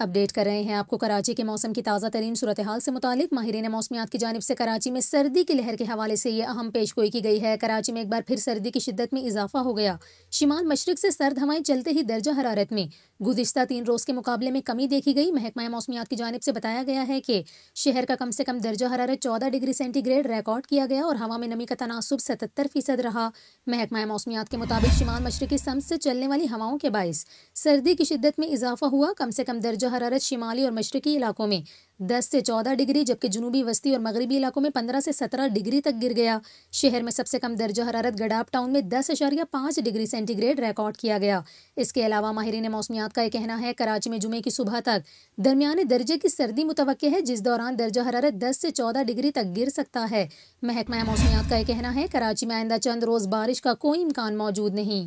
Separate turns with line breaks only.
update कर रहे हैं आपको कराची के मौसम की ताज़ा तरीन सूरत हाल से मुतालिक माहरीन मौसमियात की जानब से कराची में सर्दी की लहर के हवाले से ये अहम पेश गोई की गई है कराची में एक बार फिर सर्दी की शिद्दत में इजाफा हो गया शिमाल मशरक से सर्द हवाएं चलते ही दर्जा हरारत में गुजशत तीन रोज़ के मुकाबले में कमी देखी गई महकमा मौसमियात की जानब से बताया गया है कि शहर का कम से कम दर्जा हरारत चौदह डिग्री सेंटीग्रेड रिकॉर्ड किया गया और हवा में नमी का तनासब सतर फ़ीसद रहा महकमा मौसमियात के मुताबिक शिमाल मशरकी सम से चलने वाली हवाओं के बायस सर्दी की शिद्दत में इजाफा हुआ कम से कम दर्जा जो हरारत शिमाली और मशरकी इलाकों में दस से चौदह डिग्री जबकि जनूबी वस्ती और मगरबी इलाकों में पंद्रह से सत्रह डिग्री तक गिर गया शहर में सबसे कम दर्ज हरारत गडाप टाउन में दस अशारिया पाँच डिग्री सेंटीग्रेड रिकॉर्ड किया गया इसके अलावा माहरीन मौसमियात का यह कहना है कराची में जुमे की सुबह तक दरमिया दर्जे की सर्दी मुतव है जिस दौरान दर्ज हरारत दस से चौदह डिग्री तक गिर सकता है महकमा मौसमियात का यह कहना है कराची में आइंदा चंद रोज़ बारिश का कोई इम्कान मौजूद नहीं